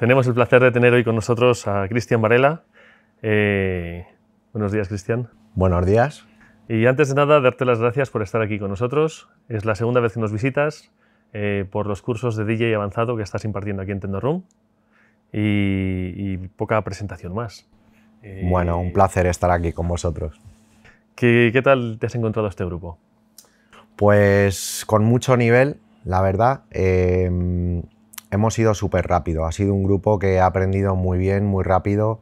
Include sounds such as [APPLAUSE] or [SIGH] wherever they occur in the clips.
Tenemos el placer de tener hoy con nosotros a Cristian Varela. Eh, buenos días, Cristian. Buenos días. Y antes de nada, darte las gracias por estar aquí con nosotros. Es la segunda vez que nos visitas eh, por los cursos de DJ avanzado que estás impartiendo aquí en Tendorroom. Y, y poca presentación más. Eh, bueno, un placer estar aquí con vosotros. ¿Qué, tal te has encontrado este grupo? Pues con mucho nivel, la verdad hemos ido súper rápido. Ha sido un grupo que ha aprendido muy bien, muy rápido.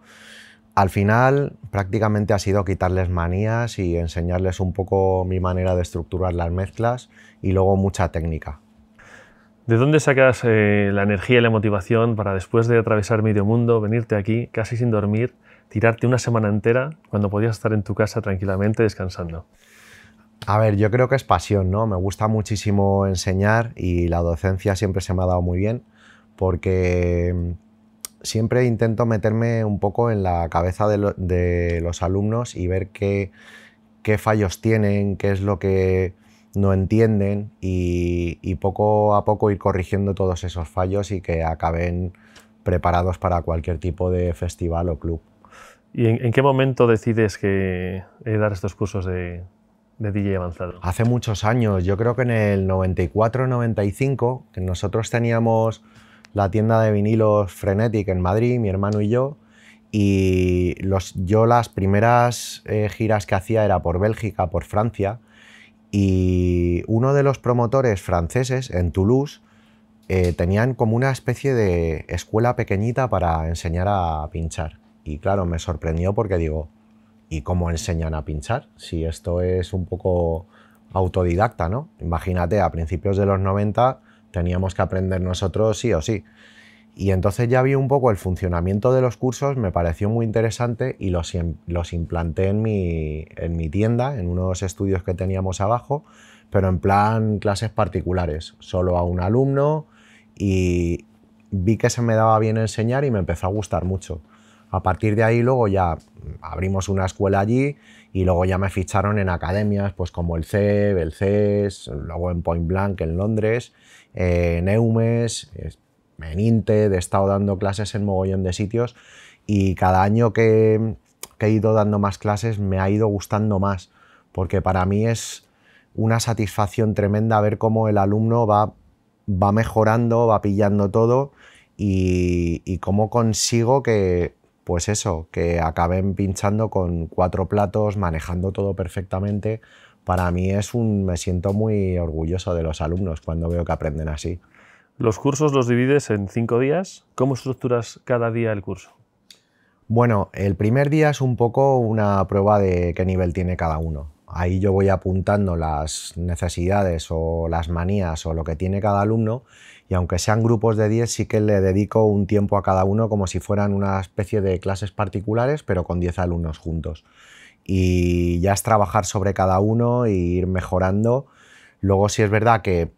Al final, prácticamente ha sido quitarles manías y enseñarles un poco mi manera de estructurar las mezclas y luego mucha técnica. ¿De dónde sacas eh, la energía y la motivación para después de atravesar medio mundo, venirte aquí casi sin dormir, tirarte una semana entera cuando podías estar en tu casa tranquilamente descansando? A ver, yo creo que es pasión, ¿no? Me gusta muchísimo enseñar y la docencia siempre se me ha dado muy bien porque mm, siempre intento meterme un poco en la cabeza de, los alumnos y ver qué, fallos tienen, qué es lo que no entienden y, poco a poco ir corrigiendo todos esos fallos y que acaben preparados para cualquier tipo de festival o club. ¿Y en, qué momento decides que eh, dar estos cursos de, de DJ avanzado? Hace muchos años, yo creo que en el 94-95, que nosotros teníamos la tienda de vinilos Frenetic en Madrid, mi hermano y yo. Y los, yo las primeras eh, giras que hacía era por Bélgica, por Francia. Y uno de los promotores franceses en Toulouse eh, tenían como una especie de escuela pequeñita para enseñar a pinchar. Y claro, me sorprendió porque digo, ¿y cómo enseñan a pinchar? Si esto es un poco autodidacta, ¿no? Imagínate, a principios de los 90 teníamos que aprender nosotros sí o sí. Y entonces ya vi un poco el funcionamiento de los cursos, me pareció muy interesante y los, los implanté en mi, en mi tienda, en unos estudios que teníamos abajo, pero en plan clases particulares, solo a un alumno y vi que se me daba bien enseñar y me empezó a gustar mucho. A partir de ahí luego ya abrimos una escuela allí y luego ya me ficharon en academias pues como el CEB, el CES, luego en Point Blank en Londres en eh, Eumes, en INTE, he estado dando clases en mogollón de sitios y cada año que, he ido dando más clases me ha ido gustando más, porque para mí es una satisfacción tremenda ver cómo el alumno va, va mejorando, va pillando todo y, y, cómo consigo que, pues eso, que acaben pinchando con cuatro platos, manejando todo perfectamente, para mí es un, me siento muy orgulloso de los alumnos cuando veo que aprenden así. Los cursos los divides en cinco días. ¿Cómo estructuras cada día el curso? Bueno, el primer día es un poco una prueba de qué nivel tiene cada uno. Ahí yo voy apuntando las necesidades o las manías o lo que tiene cada alumno y aunque sean grupos de 10 sí que le dedico un tiempo a cada uno como si fueran una especie de clases particulares pero con 10 alumnos juntos y ya es trabajar sobre cada uno e ir mejorando. Luego sí es verdad que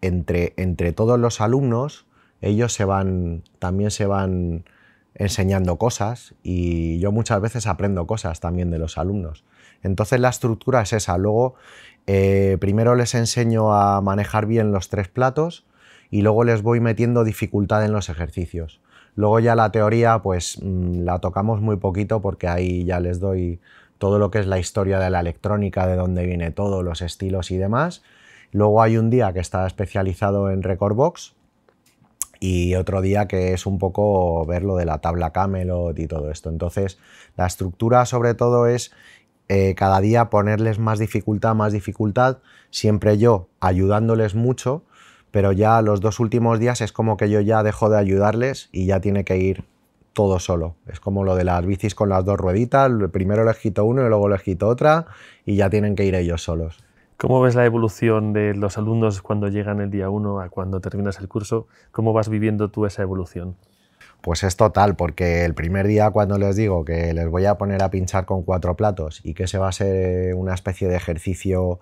entre, entre todos los alumnos, ellos se van, también se van enseñando cosas y yo muchas veces aprendo cosas también de los alumnos. Entonces la estructura es esa. Luego, eh, primero les enseño a manejar bien los tres platos y luego les voy metiendo dificultad en los ejercicios. Luego ya la teoría, pues mm, la tocamos muy poquito porque ahí ya les doy todo lo que es la historia de la electrónica, de dónde viene todo, los estilos y demás. Luego hay un día que está especializado en record y otro día que es un poco ver lo de la tabla Camelot y todo esto. Entonces, la estructura sobre todo es eh, cada día ponerles más dificultad, más dificultad, siempre yo ayudándoles mucho, pero ya los dos últimos días es como que yo ya dejo de ayudarles y ya tiene que ir todo solo. Es como lo de las bicis con las dos rueditas, primero les quito uno y luego les quito otra y ya tienen que ir ellos solos. ¿Cómo ves la evolución de los alumnos cuando llegan el día 1 a cuando terminas el curso? ¿Cómo vas viviendo tú esa evolución? Pues es total, porque el primer día cuando les digo que les voy a poner a pinchar con cuatro platos y que se va a ser una especie de ejercicio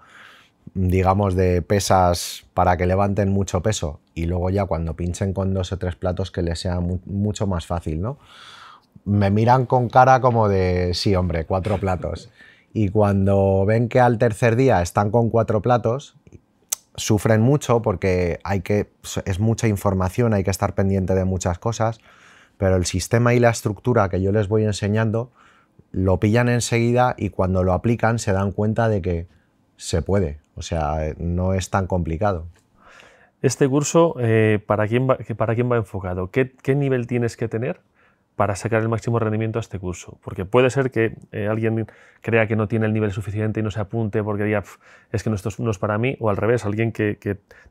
digamos, de pesas para que levanten mucho peso y luego ya cuando pinchen con dos o tres platos que les sea mucho más fácil, ¿no? Me miran con cara como de, sí, hombre, cuatro platos. Y cuando ven que al tercer día están con cuatro platos, sufren mucho porque hay que, es mucha información, hay que estar pendiente de muchas cosas, pero el sistema y la estructura que yo les voy enseñando lo pillan enseguida y cuando lo aplican se dan cuenta de que se puede, o sea, no es tan complicado. Este curso, eh, ¿para, quién va, ¿para quién va enfocado? ¿Qué, nivel tienes que tener para sacar el máximo rendimiento a este curso? Porque puede ser que eh, alguien crea que no tiene el nivel suficiente y no se apunte porque diga, es que no, es para mí, o al revés, alguien que,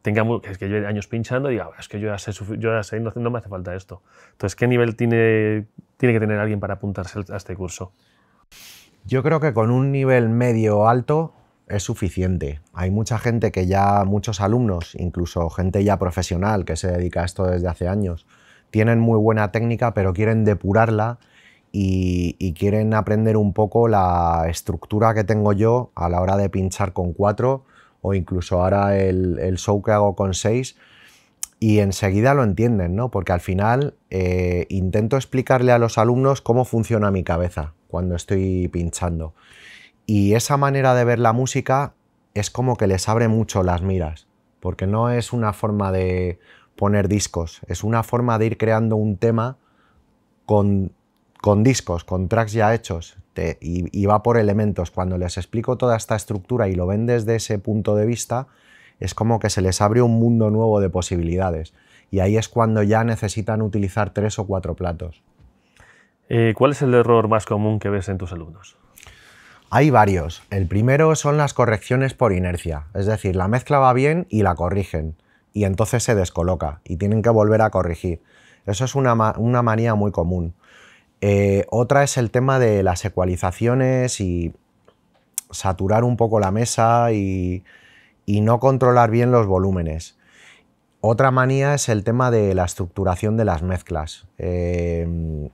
tenga lleve años pinchando y diga, es que yo ya sé, yo ya no, me hace falta esto. Entonces, ¿qué nivel tiene, tiene que tener alguien para apuntarse a este curso? Yo creo que con un nivel medio alto es suficiente. Hay mucha gente que ya, muchos alumnos, incluso gente ya profesional que se dedica a esto desde hace años, tienen muy buena técnica pero quieren depurarla y, quieren aprender un poco la estructura que tengo yo a la hora de pinchar con cuatro o incluso ahora el, show que hago con seis y enseguida lo entienden, ¿no? Porque al final eh, intento explicarle a los alumnos cómo funciona mi cabeza cuando estoy pinchando. Y esa manera de ver la música es como que les abre mucho las miras, porque no es una forma de poner discos, es una forma de ir creando un tema con, discos, con tracks ya hechos, y, va por elementos. Cuando les explico toda esta estructura y lo ven desde ese punto de vista, es como que se les abre un mundo nuevo de posibilidades. Y ahí es cuando ya necesitan utilizar tres o cuatro platos. Eh, ¿Cuál es el error más común que ves en tus alumnos? Hay varios. El primero son las correcciones por inercia, es decir, la mezcla va bien y la corrigen, y entonces se descoloca y tienen que volver a corregir. Eso es una, manía muy común. Eh, otra es el tema de las ecualizaciones y saturar un poco la mesa y, y no controlar bien los volúmenes. Otra manía es el tema de la estructuración de las mezclas. Eh,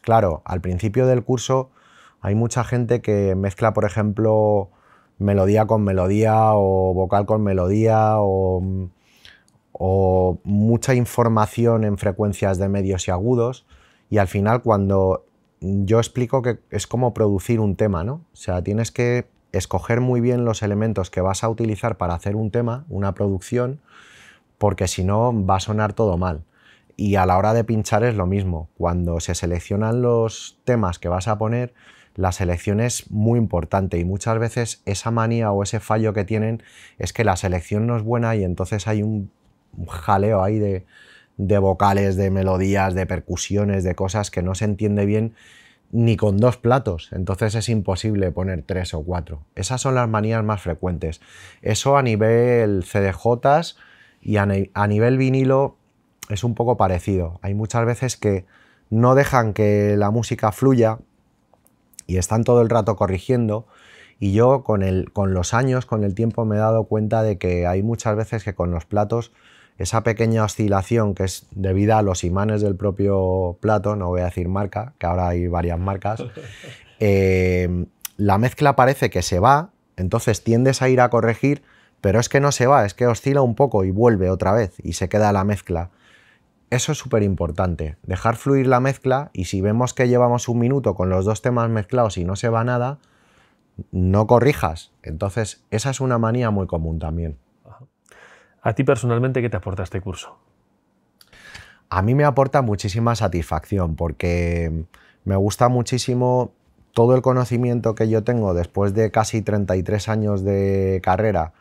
claro, al principio del curso hay mucha gente que mezcla, por ejemplo, melodía con melodía o vocal con melodía o, mucha información en frecuencias de medios y agudos y al final cuando yo explico que es como producir un tema, ¿no? O sea, tienes que escoger muy bien los elementos que vas a utilizar para hacer un tema, una producción, porque si no va a sonar todo mal. Y a la hora de pinchar es lo mismo. Cuando se seleccionan los temas que vas a poner, la selección es muy importante y muchas veces esa manía o ese fallo que tienen es que la selección no es buena y entonces hay un jaleo ahí de, vocales, de melodías, de percusiones, de cosas que no se entiende bien ni con dos platos, entonces es imposible poner tres o cuatro. Esas son las manías más frecuentes. Eso a nivel CDJ y a nivel vinilo es un poco parecido. Hay muchas veces que no dejan que la música fluya y están todo el rato corrigiendo. Y yo con, el, con los años, con el tiempo, me he dado cuenta de que hay muchas veces que con los platos esa pequeña oscilación que es debida a los imanes del propio plato, no voy a decir marca, que ahora hay varias marcas, [LAUGHS] em, la mezcla parece que se va, entonces tiendes a ir a corregir, pero es que no se va, es que oscila un poco y vuelve otra vez y se queda la mezcla. Eso es súper importante, dejar fluir la mezcla y si vemos que llevamos un minuto con los dos temas mezclados y no se va nada, no corrijas. Entonces, esa es una manía muy común también. ¿A ti personalmente qué te aporta este curso? A mí me aporta muchísima satisfacción porque me gusta muchísimo todo el conocimiento que yo tengo después de casi 33 años de carrera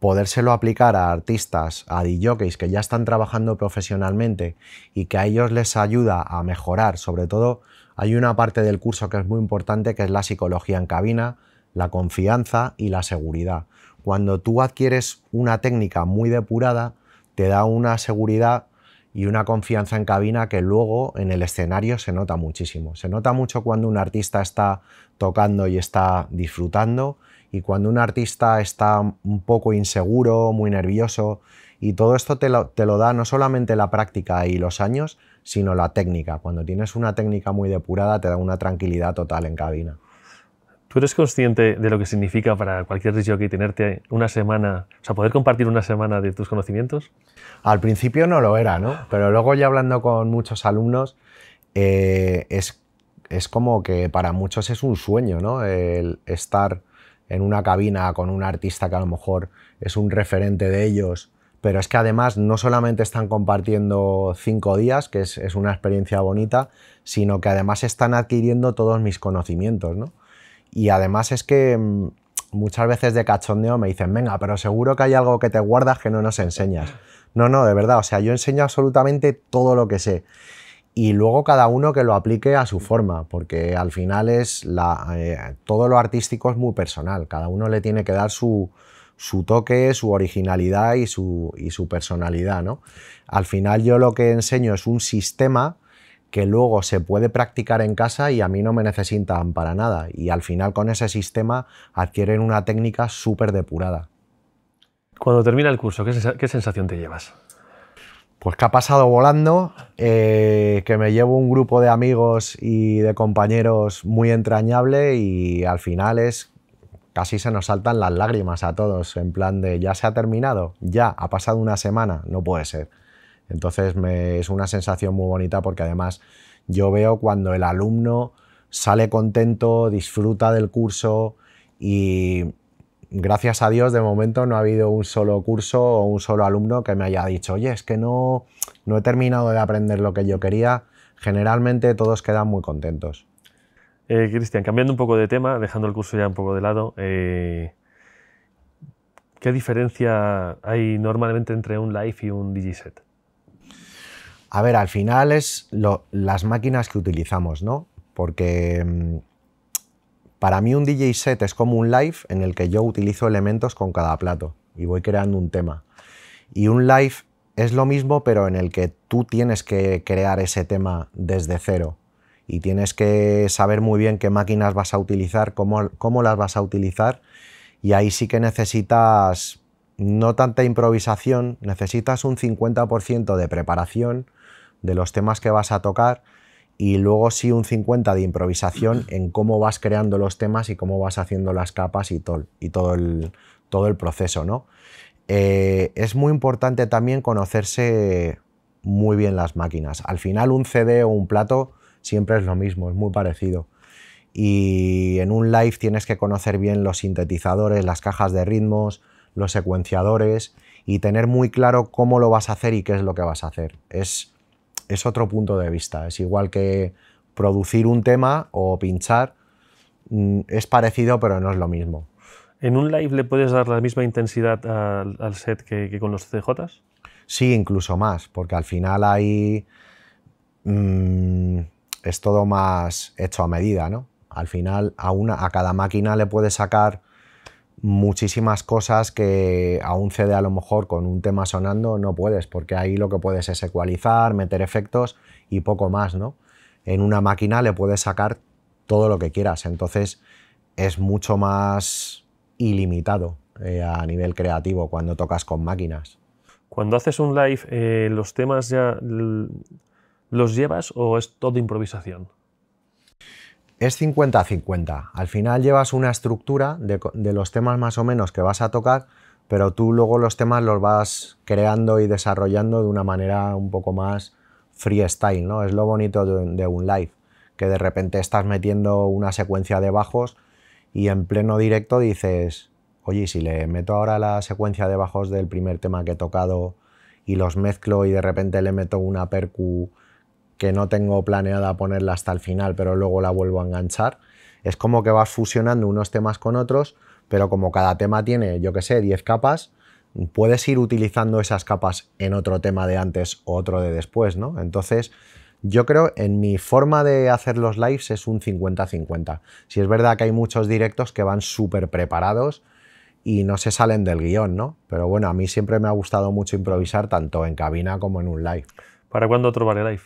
podérselo aplicar a artistas, a DJs que ya están trabajando profesionalmente y que a ellos les ayuda a mejorar. Sobre todo, hay una parte del curso que es muy importante que es la psicología en cabina, la confianza y la seguridad. Cuando tú adquieres una técnica muy depurada, te da una seguridad y una confianza en cabina que luego en el escenario se nota muchísimo. Se nota mucho cuando un artista está tocando y está disfrutando y cuando un artista está un poco inseguro, muy nervioso, y todo esto te lo, da no solamente la práctica y los años, sino la técnica. Cuando tienes una técnica muy depurada, te da una tranquilidad total en cabina. ¿Tú eres consciente de lo que significa para cualquier que tenerte una semana, o sea, poder compartir una semana de tus conocimientos? Al principio no lo era, ¿no? Pero luego ya hablando con muchos alumnos, eh, es, es, como que para muchos es un sueño, ¿no? El estar en una cabina con un artista que a lo mejor es un referente de ellos, pero es que además no solamente están compartiendo cinco días, que es, una experiencia bonita, sino que además están adquiriendo todos mis conocimientos, ¿no? Y además es que mm, muchas veces de cachondeo me dicen, venga, pero seguro que hay algo que te guardas que no nos enseñas. No, no, de verdad, o sea, yo enseño absolutamente todo lo que sé y luego cada uno que lo aplique a su forma, porque al final es eh, todo lo artístico es muy personal, cada uno le tiene que dar su, toque, su originalidad y su, y su personalidad. ¿no? Al final yo lo que enseño es un sistema que luego se puede practicar en casa y a mí no me necesitan para nada. Y al final con ese sistema adquieren una técnica súper depurada. Cuando termina el curso, qué sensación te llevas? Pues que ha pasado volando, eh, que me llevo un grupo de amigos y de compañeros muy entrañable y al final es casi se nos saltan las lágrimas a todos, en plan de ya se ha terminado, ya ha pasado una semana, no puede ser. Entonces es una sensación muy bonita porque además yo veo cuando el alumno sale contento, disfruta del curso y gracias a Dios, de momento no ha habido un solo curso o un solo alumno que me haya dicho, oye, es que no, no he terminado de aprender lo que yo quería. Generalmente todos quedan muy contentos. Eh, Cristian, cambiando un poco de tema, dejando el curso ya un poco de lado, eh, ¿qué diferencia hay normalmente entre un Live y un DigiSet? A ver, al final es las máquinas que utilizamos, ¿no? Porque mm, para mí un DJ set es como un live en el que yo utilizo elementos con cada plato y voy creando un tema. Y un live es lo mismo, pero en el que tú tienes que crear ese tema desde cero. Y tienes que saber muy bien qué máquinas vas a utilizar, cómo, las vas a utilizar. Y ahí sí que necesitas no tanta improvisación, necesitas un 50% de preparación de los temas que vas a tocar y luego sí un 50 de improvisación [CLEARS THROAT] en cómo vas creando los temas y cómo vas haciendo las capas y, todo, y todo, el, todo el proceso, ¿no? Eh, es muy importante también conocerse muy bien las máquinas. Al final un CD o un plato siempre es lo mismo, es muy parecido. Y en un live tienes que conocer bien los sintetizadores, las cajas de ritmos, los secuenciadores y tener muy claro cómo lo vas a hacer y qué es lo que vas a hacer. Es es otro punto de vista. Es igual que producir un tema o pinchar, mm, es parecido pero no es lo mismo. ¿En un live le puedes dar la misma intensidad al, set que, con los CJs? Sí, incluso más, porque al final ahí mm, es todo más hecho a medida, ¿no? Al final a, una, a cada máquina le puedes sacar muchísimas cosas que a un CD a lo mejor con un tema sonando no puedes, porque ahí lo que puedes es ecualizar, meter efectos y poco más, ¿no? En una máquina le puedes sacar todo lo que quieras, entonces es mucho más ilimitado eh, a nivel creativo cuando tocas con máquinas. Cuando haces un live, eh, ¿los temas ya los llevas o es todo improvisación? es 50-50. Al final llevas una estructura de, los temas más o menos que vas a tocar, pero tú luego los temas los vas creando y desarrollando de una manera un poco más freestyle, ¿no? Es lo bonito de, un live, que de repente estás metiendo una secuencia de bajos y en pleno directo dices, oye, si le meto ahora la secuencia de bajos del primer tema que he tocado y los mezclo y de repente le meto una percu que no tengo planeada ponerla hasta el final, pero luego la vuelvo a enganchar. Es como que vas fusionando unos temas con otros, pero como cada tema tiene, yo que sé, 10 capas, puedes ir utilizando esas capas en otro tema de antes o otro de después, ¿no? Entonces, yo creo en mi forma de hacer los lives es un 50-50. Si es verdad que hay muchos directos que van súper preparados y no se salen del guión, ¿no? Pero bueno, a mí siempre me ha gustado mucho improvisar tanto en cabina como en un live. ¿Para cuándo otro Vale Live?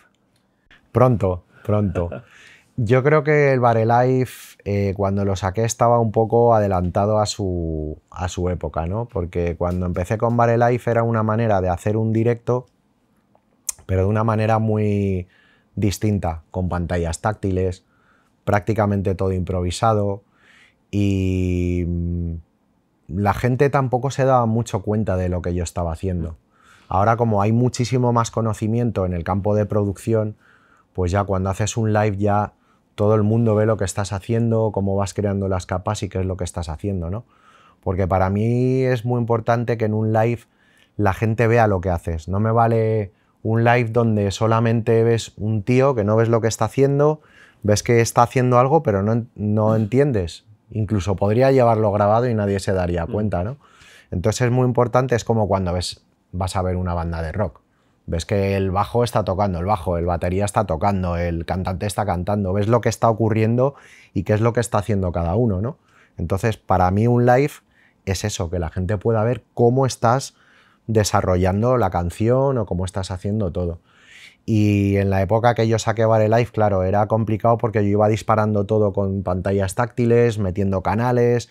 Pronto, pronto. [LAUGHS] Yo creo que el Barelife, Life, eh, cuando lo saqué, estaba un poco adelantado a su, a su época, ¿no? Porque cuando empecé con Life era una manera de hacer un directo, pero de una manera muy distinta, con pantallas táctiles, prácticamente todo improvisado y mm, la gente tampoco se daba mucho cuenta de lo que yo estaba haciendo. Ahora como hay muchísimo más conocimiento en el campo de producción, pues ya cuando haces un live ya todo el mundo ve lo que estás haciendo, cómo vas creando las capas y qué es lo que estás haciendo, ¿no? Porque para mí es muy importante que en un live la gente vea lo que haces. No me vale un live donde solamente ves un tío que no ves lo que está haciendo, ves que está haciendo algo, pero no, no entiendes. Incluso podría llevarlo grabado y nadie se daría mm. cuenta, ¿no? Entonces es muy importante, es como cuando ves, vas a ver una banda de rock ves que el bajo está tocando el bajo, el batería está tocando, el cantante está cantando, ves lo que está ocurriendo y qué es lo que está haciendo cada uno, ¿no? Entonces, para mí un live es eso, que la gente pueda ver cómo estás desarrollando la canción o cómo estás haciendo todo. Y en la época que yo saqué Vale Live, claro, era complicado porque yo iba disparando todo con pantallas táctiles, metiendo canales,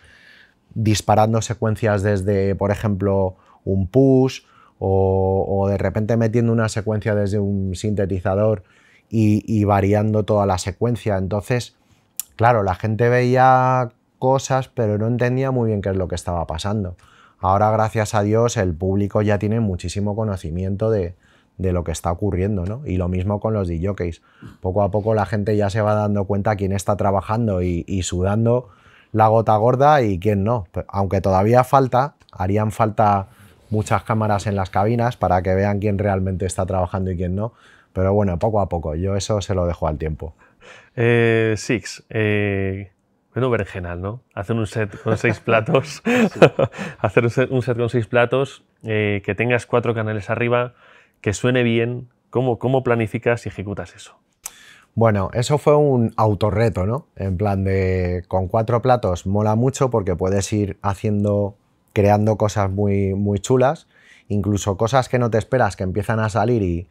disparando secuencias desde, por ejemplo, un push, o, de repente metiendo una secuencia desde un sintetizador y, variando toda la secuencia. Entonces, claro, la gente veía cosas, pero no entendía muy bien qué es lo que estaba pasando. Ahora, gracias a Dios, el público ya tiene muchísimo conocimiento de, lo que está ocurriendo, ¿no? Y lo mismo con los DJs. Poco a poco la gente ya se va dando cuenta quién está trabajando y sudando la gota gorda y quién no. Aunque todavía falta, harían falta muchas cámaras en las cabinas para que vean quién realmente está trabajando y quién no. Pero bueno, poco a poco, yo eso se lo dejo al tiempo. Eh, six, eh, bueno, vergenal, ¿no? Hacer un set con seis [LAUGHS] platos, [LAUGHS] hacer un set, con seis platos, eh, que tengas cuatro canales arriba, que suene bien. ¿Cómo, cómo planificas y ejecutas eso? Bueno, eso fue un autorreto, ¿no? En plan de, con cuatro platos mola mucho porque puedes ir haciendo creando cosas muy, muy chulas, incluso cosas que no te esperas, que empiezan a salir y,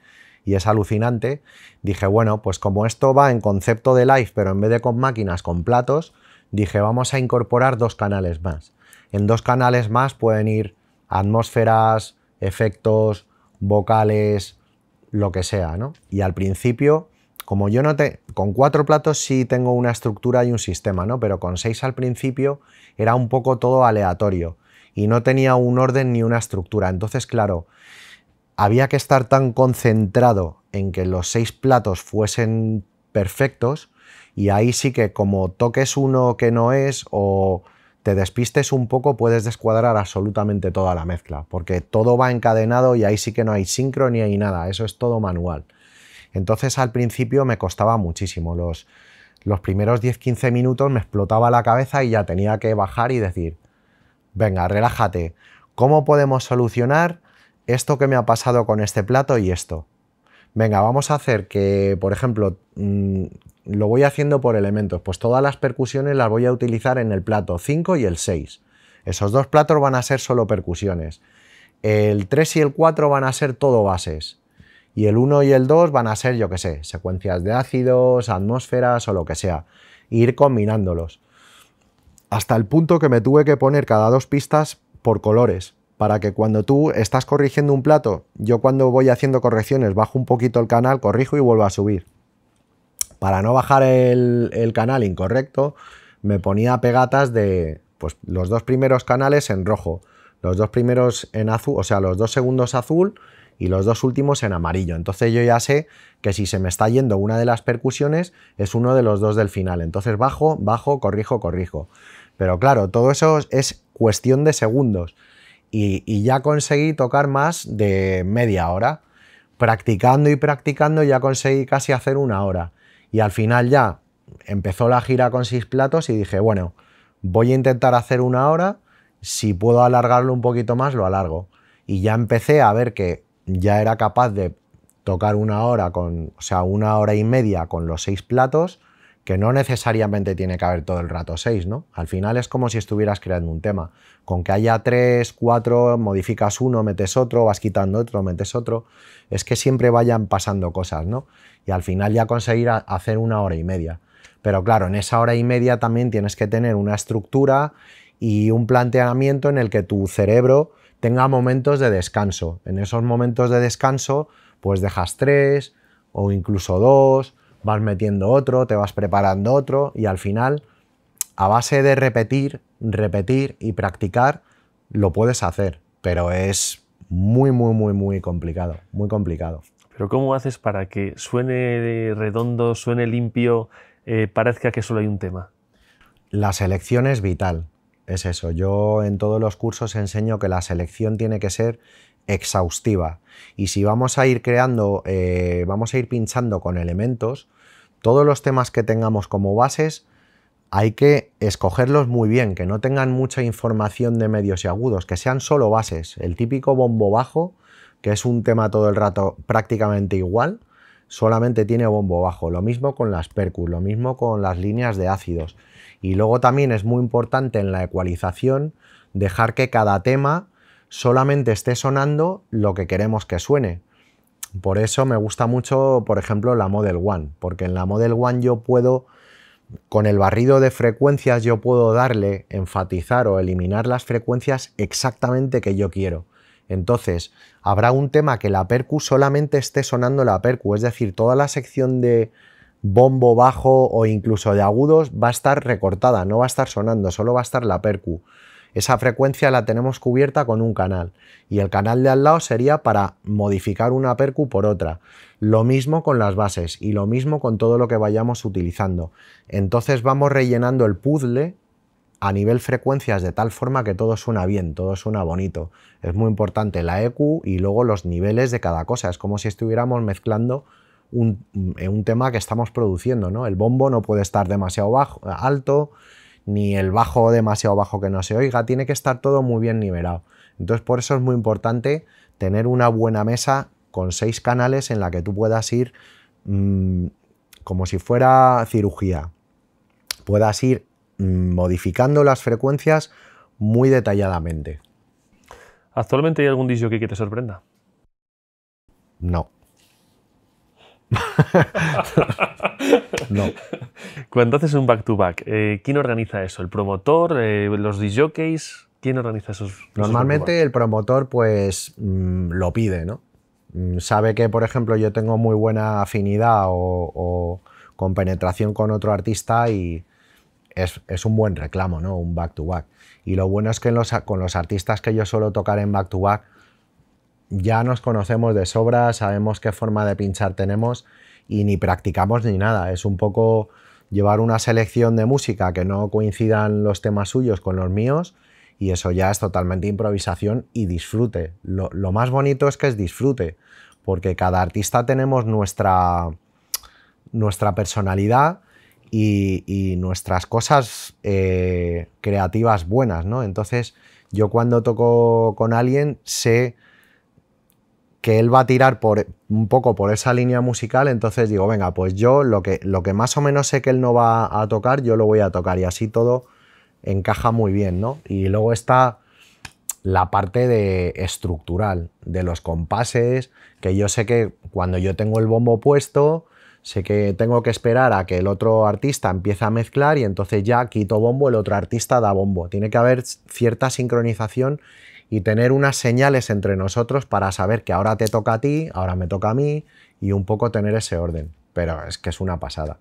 es alucinante, dije, bueno, pues como esto va en concepto de live, pero en vez de con máquinas, con platos, dije, vamos a incorporar dos canales más. En dos canales más pueden ir atmósferas, efectos, vocales, lo que sea, ¿no? Y al principio, como yo noté, Con cuatro platos sí tengo una estructura y un sistema, ¿no? Pero con seis al principio era un poco todo aleatorio y no tenía un orden ni una estructura. Entonces, claro, había que estar tan concentrado en que los seis platos fuesen perfectos y ahí sí que como toques uno que no es o te despistes un poco puedes descuadrar absolutamente toda la mezcla porque todo va encadenado y ahí sí que no hay sincronía ni nada, eso es todo manual. Entonces al principio me costaba muchísimo, los, los primeros 10-15 minutos me explotaba la cabeza y ya tenía que bajar y decir, venga, relájate, ¿cómo podemos solucionar esto que me ha pasado con este plato y esto? Venga, vamos a hacer que, por ejemplo, mm, lo voy haciendo por elementos, pues todas las percusiones las voy a utilizar en el plato 5 y el 6. Esos dos platos van a ser solo percusiones. El 3 y el 4 van a ser todo bases. Y el 1 y el 2 van a ser, yo qué sé, secuencias de ácidos, atmósferas o lo que sea. ir combinándolos hasta el punto que me tuve que poner cada dos pistas por colores, para que cuando tú estás corrigiendo un plato, yo cuando voy haciendo correcciones bajo un poquito el canal, corrijo y vuelvo a subir. Para no bajar el, el canal incorrecto, me ponía pegatas de pues, los dos primeros canales en rojo, los dos primeros en azul, o sea, los dos segundos azul y los dos últimos en amarillo. Entonces yo ya sé que si se me está yendo una de las percusiones es uno de los dos del final. Entonces bajo, bajo, corrijo, corrijo. Pero claro, todo eso es cuestión de segundos. Y, ya conseguí tocar más de media hora. Practicando y practicando ya conseguí casi hacer una hora. Y al final ya empezó la gira con seis platos y dije, bueno, voy a intentar hacer una hora. Si puedo alargarlo un poquito más, lo alargo. Y ya empecé a ver que ya era capaz de tocar una hora con, o sea, una hora y media con los seis platos que no necesariamente tiene que haber todo el rato seis, ¿no? Al final es como si estuvieras creando un tema. Con que haya tres, cuatro, modificas uno, metes otro, vas quitando otro, metes otro. Es que siempre vayan pasando cosas, ¿no? Y al final ya conseguir hacer una hora y media. Pero claro, en esa hora y media también tienes que tener una estructura y un planteamiento en el que tu cerebro tenga momentos de descanso. En esos momentos de descanso, pues dejas tres o incluso dos vas metiendo otro, te vas preparando otro y al final, a base de repetir, repetir y practicar, lo puedes hacer, pero es muy, muy, muy, muy complicado, muy complicado. Pero ¿cómo haces para que suene redondo, suene limpio, eh, parezca que solo hay un tema? La selección es vital, es eso. Yo en todos los cursos enseño que la selección tiene que ser exhaustiva. Y si vamos a ir creando, eh, vamos a ir pinchando con elementos, todos los temas que tengamos como bases hay que escogerlos muy bien, que no tengan mucha información de medios y agudos, que sean solo bases. El típico bombo bajo, que es un tema todo el rato prácticamente igual, solamente tiene bombo bajo. Lo mismo con las percus, lo mismo con las líneas de ácidos. Y luego también es muy importante en la ecualización dejar que cada tema solamente esté sonando lo que queremos que suene. Por eso me gusta mucho, por ejemplo, la Model One, porque en la Model One yo puedo, con el barrido de frecuencias, yo puedo darle, enfatizar o eliminar las frecuencias exactamente que yo quiero. Entonces, habrá un tema que la percu solamente esté sonando la percu, es decir, toda la sección de bombo bajo o incluso de agudos va a estar recortada, no va a estar sonando, solo va a estar la percu esa frecuencia la tenemos cubierta con un canal y el canal de al lado sería para modificar una percu por otra. Lo mismo con las bases y lo mismo con todo lo que vayamos utilizando. Entonces vamos rellenando el puzzle a nivel frecuencias de tal forma que todo suena bien, todo suena bonito. Es muy importante la EQ y luego los niveles de cada cosa. Es como si estuviéramos mezclando un, un eh, tema que estamos produciendo, ¿no? El bombo no puede estar demasiado bajo, alto, ni el bajo demasiado bajo que no se oiga, tiene que estar todo muy bien nivelado. Entonces por eso es muy importante tener una buena mesa con seis canales en la que tú puedas ir mm, como si fuera cirugía, puedas ir mm, modificando las frecuencias muy detalladamente. ¿Actualmente hay algún disco que te sorprenda? No. [LAUGHS] no. Cuando haces un back-to-back, eh, ¿quién organiza eso? ¿El promotor? Eh, ¿Los disjockeys? ¿Quién organiza esos? Normalmente el promotor pues mm, lo pide, ¿no? Mm, sabe que, por ejemplo, yo tengo muy buena afinidad o, con penetración con otro artista y es, un buen reclamo, ¿no? Un back-to-back. Y lo bueno es que con los artistas que yo suelo tocar en back-to-back, back to back ya nos conocemos de sobra, sabemos qué forma de pinchar tenemos y ni practicamos ni nada. Es un poco llevar una selección de música que no coincidan los temas suyos con los míos y eso ya es totalmente improvisación y disfrute. Lo, más bonito es que es disfrute, porque cada artista tenemos nuestra, nuestra personalidad y, nuestras cosas eh, creativas buenas, ¿no? Entonces yo cuando toco con alguien sé que él va a tirar por, un poco por esa línea musical, entonces digo, venga, pues yo lo que, lo que más o menos sé que él no va a tocar, yo lo voy a tocar y así todo encaja muy bien, ¿no? Y luego está la parte de estructural de los compases, que yo sé que cuando yo tengo el bombo puesto, sé que tengo que esperar a que el otro artista empiece a mezclar y entonces ya quito bombo, el otro artista da bombo. Tiene que haber cierta sincronización y tener unas señales entre nosotros para saber que ahora te toca a ti, ahora me toca a mí y un poco tener ese orden. Pero es que es una pasada.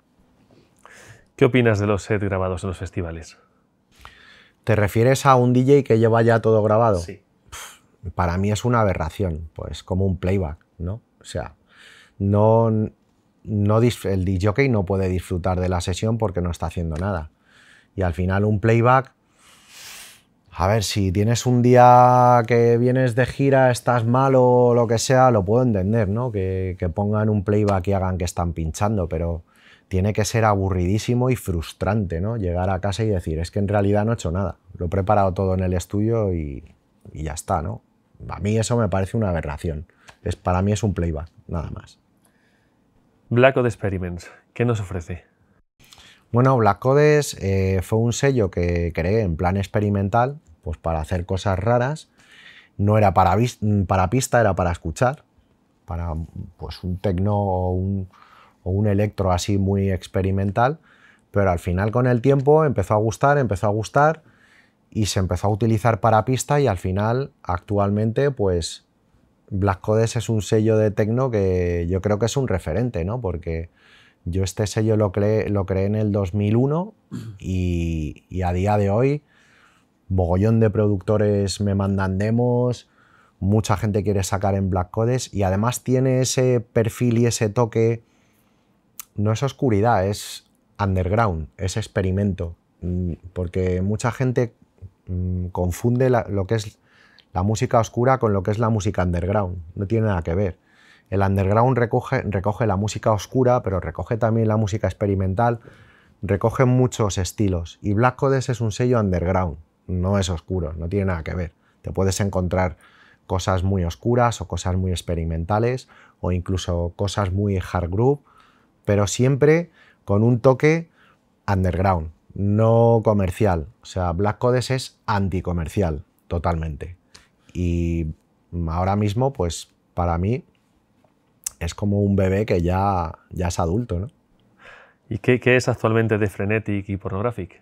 ¿Qué opinas de los sets grabados en los festivales? ¿Te refieres a un DJ que lleva ya todo grabado? Sí. para mí es una aberración, pues como un playback, ¿no? O sea, no, no el DJ no puede disfrutar de la sesión porque no está haciendo nada. Y al final un playback a ver, si tienes un día que vienes de gira, estás mal o lo que sea, lo puedo entender, ¿no? Que, pongan un playback y hagan que están pinchando, pero tiene que ser aburridísimo y frustrante, ¿no? Llegar a casa y decir, es que en realidad no he hecho nada, lo he preparado todo en el estudio y, ya está, ¿no? A mí eso me parece una aberración. Es, para mí es un playback, nada más. Black Ode Experiments, ¿qué nos ofrece? Bueno, Black Codes eh, fue un sello que creé en plan experimental, pues para hacer cosas raras. No era para, para pista, era para escuchar, para pues un tecno o un, electro así muy experimental. Pero al final con el tiempo empezó a gustar, empezó a gustar y se empezó a utilizar para pista y al final actualmente pues Black Codes es un sello de tecno que yo creo que es un referente, ¿no? Porque yo este sello lo creé, lo creé en el 2001 y, a día de hoy bogollón de productores me mandan demos, mucha gente quiere sacar en Black Codes y además tiene ese perfil y ese toque, no es oscuridad, es underground, es experimento, mm, porque mucha gente mm, confunde lo que es la música oscura con lo que es la música underground, no tiene nada que ver. El underground recoge, recoge la música oscura, pero recoge también la música experimental, recoge muchos estilos. Y Black Codes es un sello underground, no es oscuro, no tiene nada que ver. Te puedes encontrar cosas muy oscuras o cosas muy experimentales o incluso cosas muy hard group, pero siempre con un toque underground, no comercial. O sea, Black Codes es anticomercial, totalmente. Y ahora mismo, pues para mí, es como un bebé que ya, ya es adulto. ¿no? ¿Y qué, es actualmente de Frenetic y Pornographic?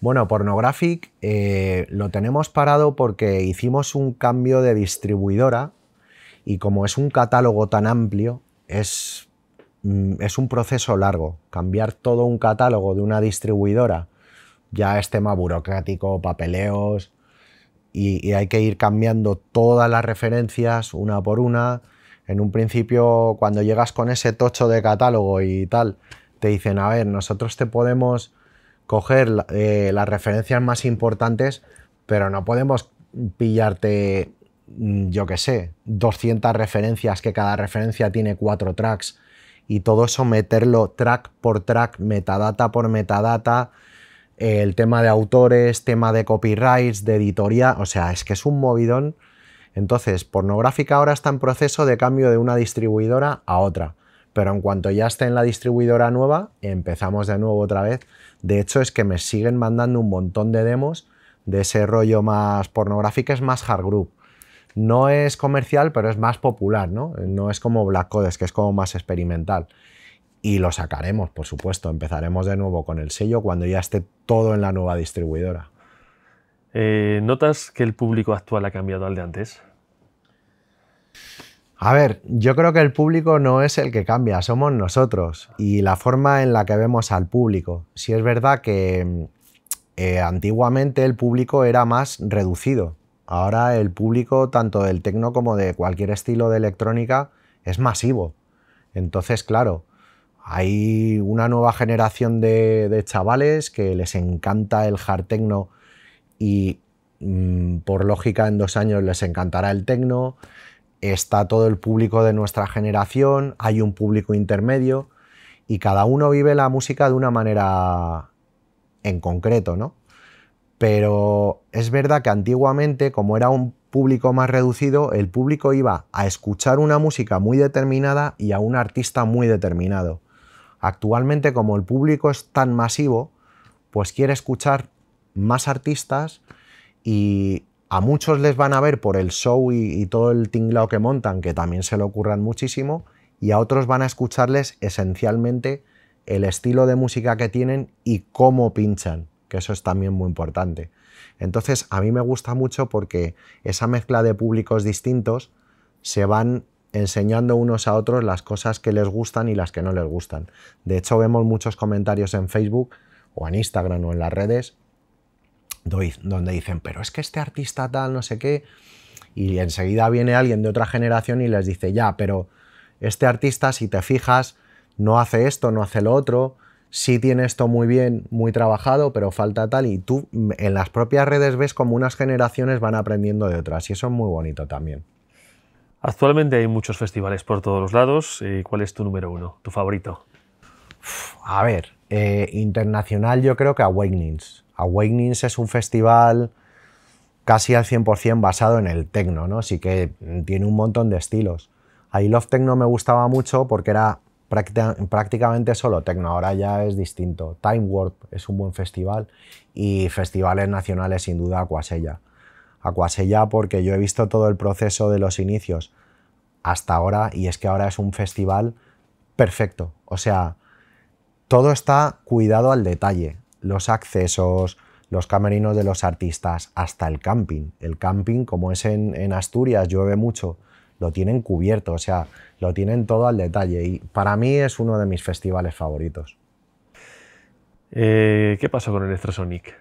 Bueno, Pornographic eh, lo tenemos parado porque hicimos un cambio de distribuidora y como es un catálogo tan amplio, es, mm, es un proceso largo. Cambiar todo un catálogo de una distribuidora ya es tema burocrático, papeleos, y, hay que ir cambiando todas las referencias una por una, en un principio cuando llegas con ese tocho de catálogo y tal, te dicen, a ver, nosotros te podemos coger eh, las referencias más importantes, pero no podemos pillarte, mm, yo qué sé, 200 referencias, que cada referencia tiene cuatro tracks, y todo eso meterlo track por track, metadata por metadata, el tema de autores, tema de copyrights, de editoría, o sea, es que es un movidón entonces, pornográfica ahora está en proceso de cambio de una distribuidora a otra, pero en cuanto ya esté en la distribuidora nueva, empezamos de nuevo otra vez. De hecho, es que me siguen mandando un montón de demos de ese rollo más Pornográfica, es más hard group. No es comercial, pero es más popular, ¿no? No es como Black Codes, que es como más experimental. Y lo sacaremos, por supuesto. Empezaremos de nuevo con el sello cuando ya esté todo en la nueva distribuidora. Eh, ¿Notas que el público actual ha cambiado al de antes? A ver, yo creo que el público no es el que cambia, somos nosotros y la forma en la que vemos al público. Si es verdad que eh, antiguamente el público era más reducido. Ahora el público, tanto del tecno como de cualquier estilo de electrónica, es masivo. Entonces, claro, hay una nueva generación de, de chavales que les encanta el hard techno y mm, por lógica en dos años les encantará el tecno, está todo el público de nuestra generación, hay un público intermedio y cada uno vive la música de una manera en concreto, ¿no? Pero es verdad que antiguamente, como era un público más reducido, el público iba a escuchar una música muy determinada y a un artista muy determinado. Actualmente, como el público es tan masivo, pues quiere escuchar más artistas y a muchos les van a ver por el show y, todo el tinglao que montan, que también se le ocurran muchísimo, y a otros van a escucharles esencialmente el estilo de música que tienen y cómo pinchan, que eso es también muy importante. Entonces, a mí me gusta mucho porque esa mezcla de públicos distintos se van enseñando unos a otros las cosas que les gustan y las que no les gustan. De hecho, vemos muchos comentarios en Facebook o en Instagram o en las redes donde dicen, pero es que este artista tal, no sé qué, y enseguida viene alguien de otra generación y les dice, ya, pero este artista, si te fijas, no hace esto, no hace lo otro, sí tiene esto muy bien, muy trabajado, pero falta tal, y tú mm, en las propias redes ves como unas generaciones van aprendiendo de otras, y eso es muy bonito también. Actualmente hay muchos festivales por todos los lados. Eh, ¿Cuál es tu número uno, tu favorito? A ver, eh, internacional yo creo que Awakenings. Awakenings es un festival casi al 100% basado en el techno, ¿no? Así que tiene un montón de estilos. I Love Tecno me gustaba mucho porque era prácticamente solo techno, ahora ya es distinto. Time Warp es un buen festival y festivales nacionales sin duda Aquasella. Aquasella porque yo he visto todo el proceso de los inicios hasta ahora y es que ahora es un festival perfecto. O sea, todo está cuidado al detalle los accesos, los camerinos de los artistas, hasta el camping. El camping, como es en, Asturias, llueve mucho, lo tienen cubierto, o sea, lo tienen todo al detalle y para mí es uno de mis festivales favoritos. Eh, ¿Qué pasó con Electrosonic?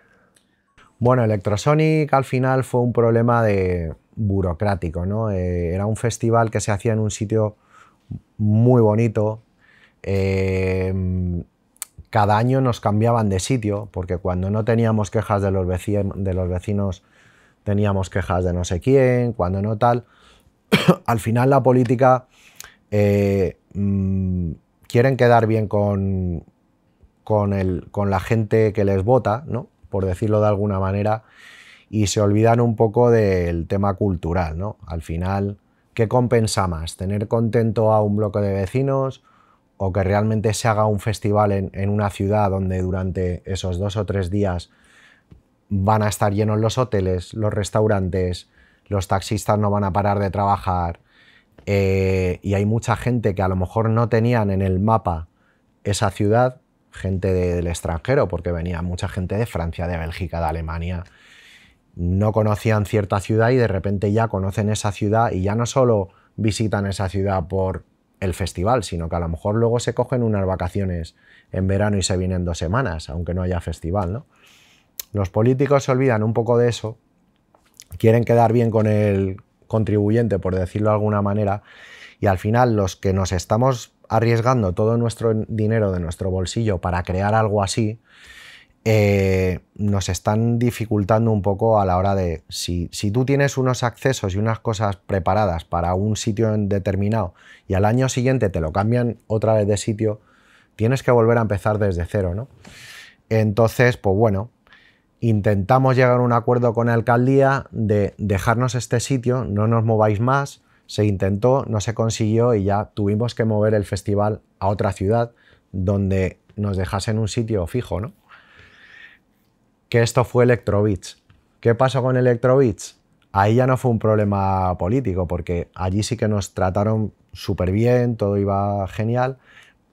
Bueno, Electrosonic al final fue un problema de burocrático, ¿no? Eh, era un festival que se hacía en un sitio muy bonito, eh, cada año nos cambiaban de sitio, porque cuando no teníamos quejas de los, vecinos, de los vecinos teníamos quejas de no sé quién, cuando no tal. [COUGHS] Al final la política eh, mm, quieren quedar bien con, la gente que les vota, ¿no? por decirlo de alguna manera, y se olvidan un poco del tema cultural. Al final, ¿qué compensa más? ¿Tener contento a un bloque de vecinos? o que realmente se haga un festival en, una ciudad donde durante esos dos o tres días van a estar llenos los hoteles, los restaurantes, los taxistas no van a parar de trabajar eh, y hay mucha gente que a lo mejor no tenían en el mapa esa ciudad, gente del extranjero, porque venía mucha gente de Francia, de Bélgica, de Alemania, no conocían cierta ciudad y de repente ya conocen esa ciudad y ya no solo visitan esa ciudad por el festival, sino que a lo mejor luego se cogen unas vacaciones en verano y se vienen dos semanas, aunque no haya festival, ¿no? Los políticos se olvidan un poco de eso, quieren quedar bien con el contribuyente, por decirlo de alguna manera, y al final los que nos estamos arriesgando todo nuestro dinero de nuestro bolsillo para crear algo así, eh, nos están dificultando un poco a la hora de, si, si, tú tienes unos accesos y unas cosas preparadas para un sitio determinado y al año siguiente te lo cambian otra vez de sitio, tienes que volver a empezar desde cero, ¿no? Entonces, pues bueno, intentamos llegar a un acuerdo con la alcaldía de dejarnos este sitio, no nos mováis más, se intentó, no se consiguió y ya tuvimos que mover el festival a otra ciudad donde nos dejasen un sitio fijo, ¿no? que esto fue Electrovitch. ¿Qué pasó con Electrovitch? Ahí ya no fue un problema político, porque allí sí que nos trataron súper bien, todo iba genial,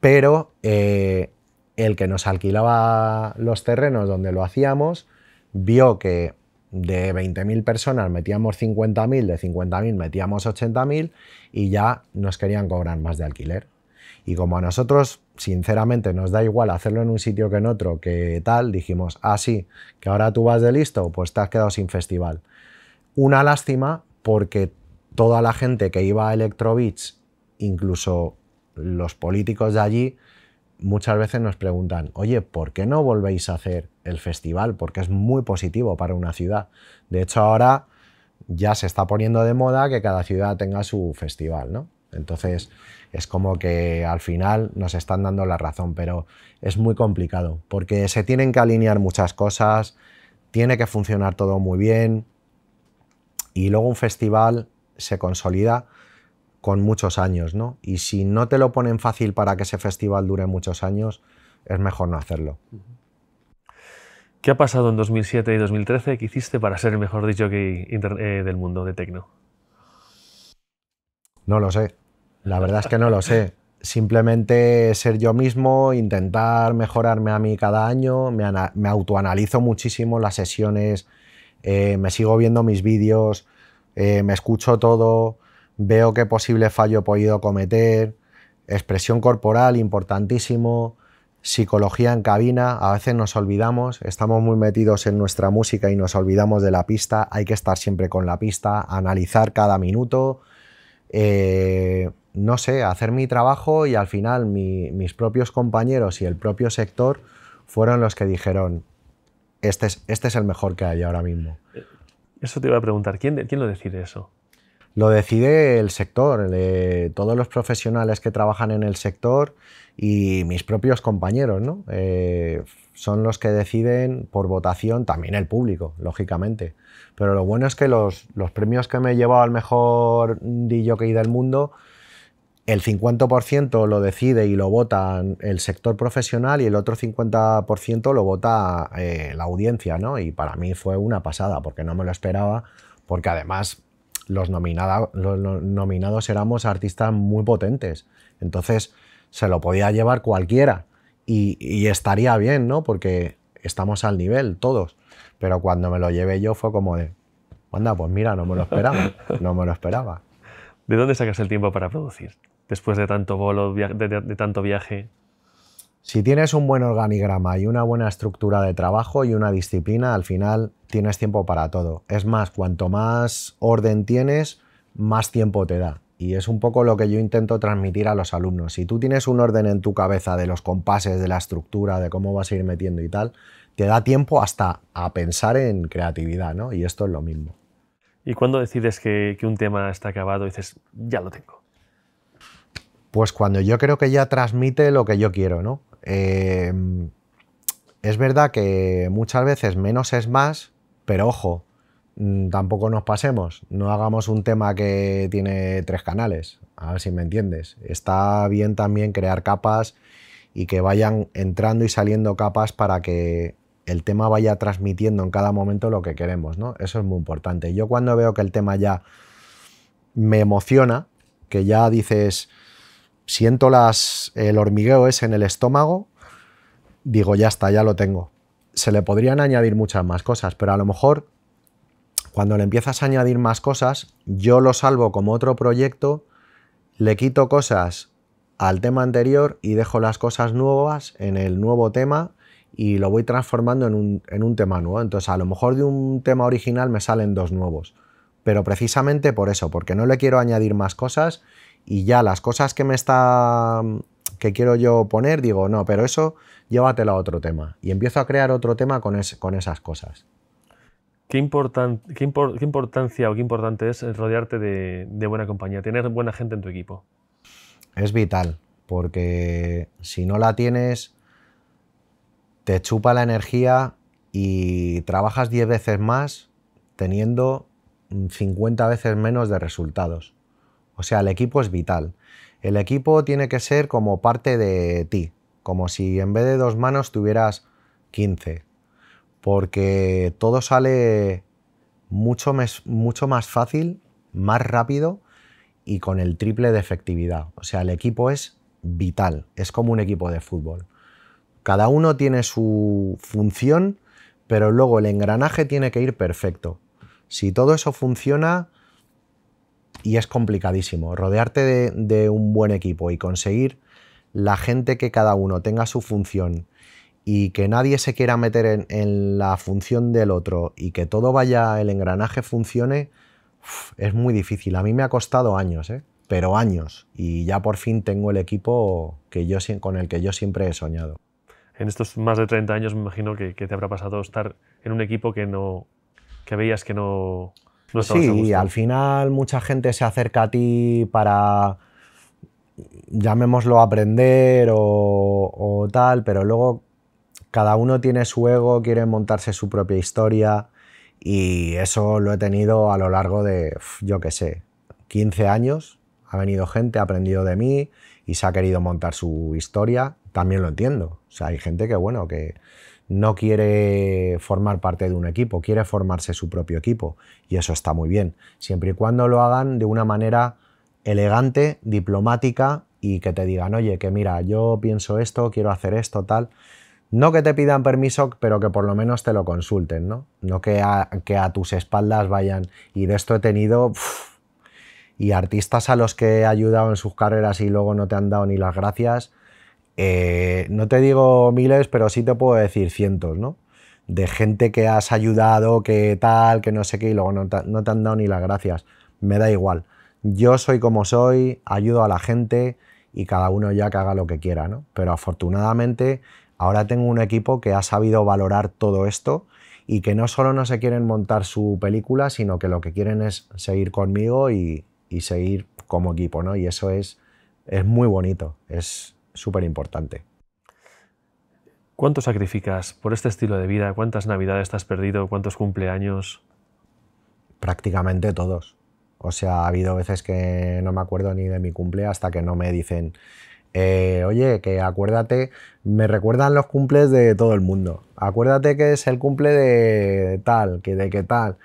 pero eh, el que nos alquilaba los terrenos donde lo hacíamos vio que de 20.000 personas metíamos 50.000, de 50.000 metíamos 80.000 y ya nos querían cobrar más de alquiler. Y como a nosotros, sinceramente, nos da igual hacerlo en un sitio que en otro, que tal, dijimos, ah, sí, que ahora tú vas de listo, pues te has quedado sin festival. Una lástima porque toda la gente que iba a Electro Beach, incluso los políticos de allí, muchas veces nos preguntan, oye, ¿por qué no volvéis a hacer el festival? Porque es muy positivo para una ciudad. De hecho, ahora ya se está poniendo de moda que cada ciudad tenga su festival, ¿no? Entonces, es como que al final nos están dando la razón, pero es muy complicado, porque se tienen que alinear muchas cosas, tiene que funcionar todo muy bien, y luego un festival se consolida con muchos años, ¿no? Y si no te lo ponen fácil para que ese festival dure muchos años, es mejor no hacerlo. ¿Qué ha pasado en 2007 y 2013 que hiciste para ser el mejor DJ eh, del mundo de techno? No lo sé. La verdad es que no lo sé. Simplemente ser yo mismo, intentar mejorarme a mí cada año, me, autoanalizo muchísimo las sesiones, eh, me sigo viendo mis vídeos, eh, me escucho todo, veo qué posible fallo he podido cometer, expresión corporal, importantísimo, psicología en cabina, a veces nos olvidamos, estamos muy metidos en nuestra música y nos olvidamos de la pista, hay que estar siempre con la pista, analizar cada minuto, eh, no sé, hacer mi trabajo y al final mis propios compañeros y el propio sector fueron los que dijeron, este, este es, el mejor que hay ahora mismo. Eso te iba a preguntar, ¿quién, lo decide eso? Lo decide el sector, todos los profesionales que trabajan en el sector y mis propios compañeros, ¿no? Eh, son los que deciden por votación también el público, lógicamente. Pero lo bueno es que los, premios que me he llevado al mejor DJ del mundo, el 50% lo decide y lo vota el sector profesional y el otro 50% lo vota eh, la audiencia, ¿no? Y para mí fue una pasada porque no me lo esperaba, porque además los, los nominados éramos artistas muy potentes. Entonces se lo podía llevar cualquiera y, y estaría bien, ¿no? Porque estamos al nivel todos. Pero cuando me lo llevé yo fue como de, anda, pues mira, no me lo esperaba, [LAUGHS] no me lo esperaba. ¿De dónde sacas el tiempo para producir? Después de tanto bolo, de tanto viaje. Si tienes un buen organigrama y una buena estructura de trabajo y una disciplina, al final tienes tiempo para todo. Es más, cuanto más orden tienes, más tiempo te da. Y es un poco lo que yo intento transmitir a los alumnos. Si tú tienes un orden en tu cabeza de los compases, de la estructura, de cómo vas a ir metiendo y tal, te da tiempo hasta a pensar en creatividad, ¿no? Y esto es lo mismo. ¿Y cuándo decides que, un tema está acabado y dices, ya lo tengo? Pues cuando yo creo que ya transmite lo que yo quiero, ¿no? Em, es verdad que muchas veces menos es más, pero ojo, mm, tampoco nos pasemos, no hagamos un tema que tiene tres canales, a ver si me entiendes. Está bien también crear capas y que vayan entrando y saliendo capas para que el tema vaya transmitiendo en cada momento lo que queremos, ¿no? Eso es muy importante. Yo cuando veo que el tema ya me emociona, que ya dices, siento las, el hormigueo es en el estómago, digo, ya está, ya lo tengo. Se le podrían añadir muchas más cosas, pero a lo mejor cuando le empiezas a añadir más cosas, yo lo salvo como otro proyecto, le quito cosas al tema anterior y dejo las cosas nuevas en el nuevo tema y lo voy transformando en un, tema nuevo. Entonces, a lo mejor de un tema original me salen dos nuevos, pero precisamente por eso, porque no le quiero añadir más cosas y ya las cosas que me está que quiero yo poner, digo, no, pero eso llévatelo a otro tema. Y empiezo a crear otro tema con, con esas cosas. ¿Qué, importan, importancia o qué importante es rodearte de, de, buena compañía, tener buena gente en tu equipo? Es vital, porque si no la tienes, te chupa la energía y trabajas 10 veces más teniendo 50 veces menos de resultados. O sea, el equipo es vital. El equipo tiene que ser como parte de ti, como si en vez de dos manos tuvieras 15, porque todo sale mucho, mucho más fácil, más rápido y con el triple de efectividad. O sea, el equipo es vital, es como un equipo de fútbol. Cada uno tiene su función, pero luego el engranaje tiene que ir perfecto. Si todo eso funciona, y es complicadísimo, rodearte de, un buen equipo y conseguir la gente que cada uno tenga su función y que nadie se quiera meter en, la función del otro y que todo vaya, el engranaje funcione, es muy difícil. A mí me ha costado años, ¿eh? pero años. Y ya por fin tengo el equipo con el que yo siempre he soñado en estos más de 30 años me imagino que, te habrá pasado estar en un equipo que no que veías que no, no sí, y al final mucha gente se acerca a ti para llamémoslo aprender o, o tal, pero luego cada uno tiene su ego, quiere montarse su propia historia y eso lo he tenido a lo largo de, yo qué sé, 15 años. Ha venido gente, ha aprendido de mí y se ha querido montar su historia también lo entiendo. O sea, hay gente que, bueno, que no quiere formar parte de un equipo, quiere formarse su propio equipo. Y eso está muy bien, siempre y cuando lo hagan de una manera elegante, diplomática y que te digan, oye, que mira, yo pienso esto, quiero hacer esto, tal. No que te pidan permiso, pero que por lo menos te lo consulten, ¿no? No que a, que a tus espaldas vayan. Y de esto he tenido... y artistas a los que he ayudado en sus carreras y luego no te han dado ni las gracias, eh, no te digo miles, pero sí te puedo decir cientos, ¿no? De gente que has ayudado, que tal, que no sé qué, y luego no te, han dado ni las gracias. Me da igual. Yo soy como soy, ayudo a la gente y cada uno ya que haga lo que quiera, ¿no? Pero afortunadamente ahora tengo un equipo que ha sabido valorar todo esto y que no solo no se quieren montar su película, sino que lo que quieren es seguir conmigo y, y seguir como equipo, ¿no? Y eso es, es muy bonito, es, súper importante. ¿Cuánto sacrificas por este estilo de vida? ¿Cuántas navidades te has perdido? ¿Cuántos cumpleaños? Prácticamente todos. O sea, ha habido veces que no me acuerdo ni de mi cumple hasta que no me dicen, eh, oye, que acuérdate, me recuerdan los cumples de todo el mundo. Acuérdate que es el cumple de tal, que de qué tal.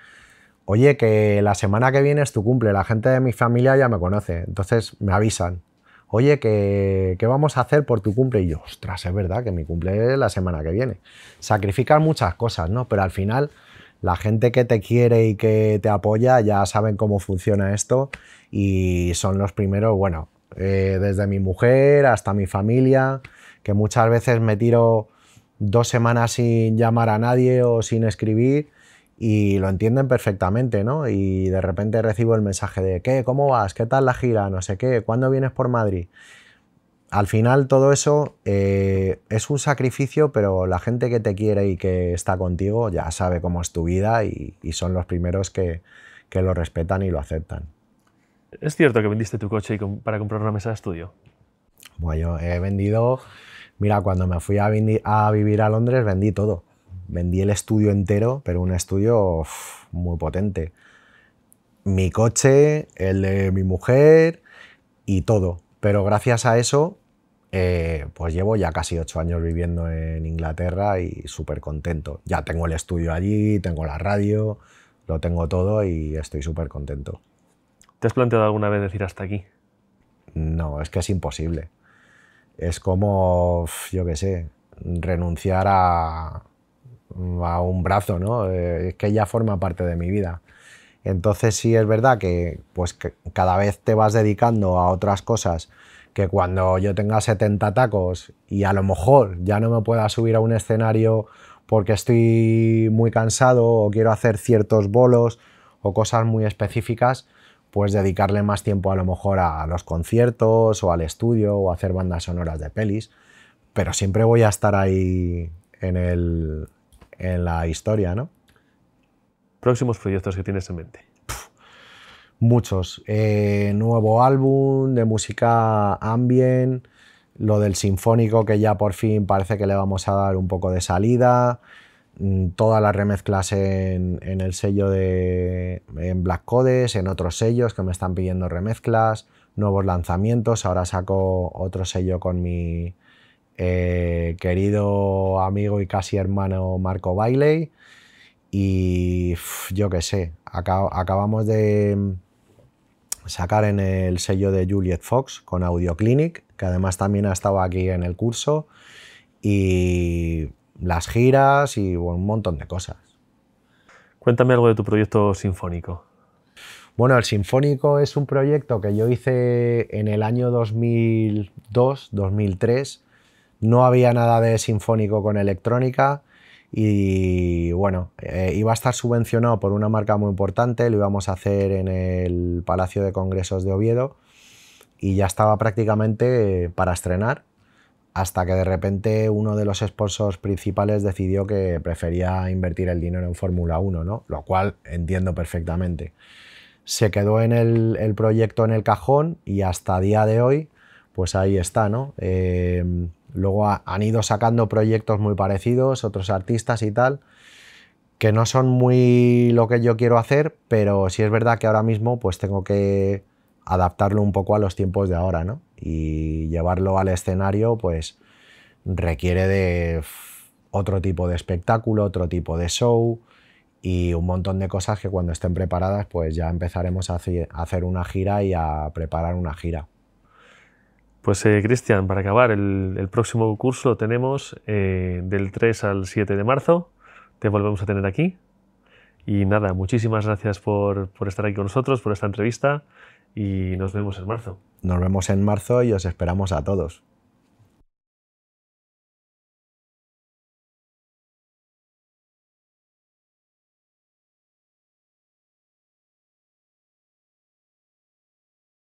Oye, que la semana que viene es tu cumple, la gente de mi familia ya me conoce, entonces me avisan oye, ¿qué, vamos a hacer por tu cumple? Y yo, ostras, es verdad que mi cumple es la semana que viene. Sacrificar muchas cosas, ¿no? Pero al final, la gente que te quiere y que te apoya ya saben cómo funciona esto y son los primeros, bueno, eh, desde mi mujer hasta mi familia, que muchas veces me tiro dos semanas sin llamar a nadie o sin escribir y lo entienden perfectamente, ¿no? Y de repente recibo el mensaje de, ¿qué? ¿Cómo vas? ¿Qué tal la gira? No sé qué, ¿cuándo vienes por Madrid? Al final todo eso eh, es un sacrificio, pero la gente que te quiere y que está contigo ya sabe cómo es tu vida y, son los primeros que, lo respetan y lo aceptan. ¿Es cierto que vendiste tu coche para comprar una mesa de estudio? Bueno, yo he vendido, mira, cuando me fui a vivir a Londres vendí todo vendí el estudio entero, pero un estudio muy potente. Mi coche, el de mi mujer y todo. Pero gracias a eso, eh, pues llevo ya casi ocho años viviendo en Inglaterra y súper contento. Ya tengo el estudio allí, tengo la radio, lo tengo todo y estoy súper contento. ¿Te has planteado alguna vez decir hasta aquí? No, es que es imposible. Es como, yo qué sé, renunciar a, a un brazo, ¿no? Eh, es que ya forma parte de mi vida. Entonces sí es verdad que, pues, cada vez te vas dedicando a otras cosas que cuando yo tenga 70 tacos y a lo mejor ya no me pueda subir a un escenario porque estoy muy cansado o quiero hacer ciertos bolos o cosas muy específicas, pues dedicarle más tiempo a lo mejor a los conciertos o al estudio o hacer bandas sonoras de pelis, pero siempre voy a estar ahí en el, en la historia, ¿no? Próximos proyectos que tienes en mente. muchos. Eh, nuevo álbum de música ambient, lo del sinfónico que ya por fin parece que le vamos a dar un poco de salida, mm, todas las remezclas en, en el sello de en Black Codes, en otros sellos que me están pidiendo remezclas, nuevos lanzamientos, ahora saco otro sello con mi eh, querido amigo y casi hermano Marco Bailey. Y yo qué sé, acabamos de mm, sacar en el sello de Juliet Fox con Audio Clinic, que además también ha estado aquí en el curso, y las giras y un montón de cosas. Cuéntame algo de tu proyecto sinfónico. Bueno, el Sinfónico es un proyecto que yo hice en el año 2002-2003 no había nada de sinfónico con electrónica y bueno, eh, iba a estar subvencionado por una marca muy importante, lo íbamos a hacer en el Palacio de Congresos de Oviedo y ya estaba prácticamente eh, para estrenar hasta que de repente uno de los esposos principales decidió que prefería invertir el dinero en Fórmula 1, ¿no? lo cual entiendo perfectamente. Se quedó en el, proyecto en el cajón y hasta día de hoy, pues ahí está, ¿no? Eh, Luego han ido sacando proyectos muy parecidos, otros artistas y tal, que no son muy lo que yo quiero hacer, pero sí es verdad que ahora mismo pues tengo que adaptarlo un poco a los tiempos de ahora, ¿no? Y llevarlo al escenario pues requiere de otro tipo de espectáculo, otro tipo de show y un montón de cosas que cuando estén preparadas pues ya empezaremos a hacer una gira y a preparar una gira. Pues eh, Cristian, para acabar, el, próximo curso lo tenemos eh, del 3 al 7 de marzo. Te volvemos a tener aquí. Y nada, muchísimas gracias por, por estar aquí con nosotros, por esta entrevista y nos vemos en marzo. Nos vemos en marzo y os esperamos a todos.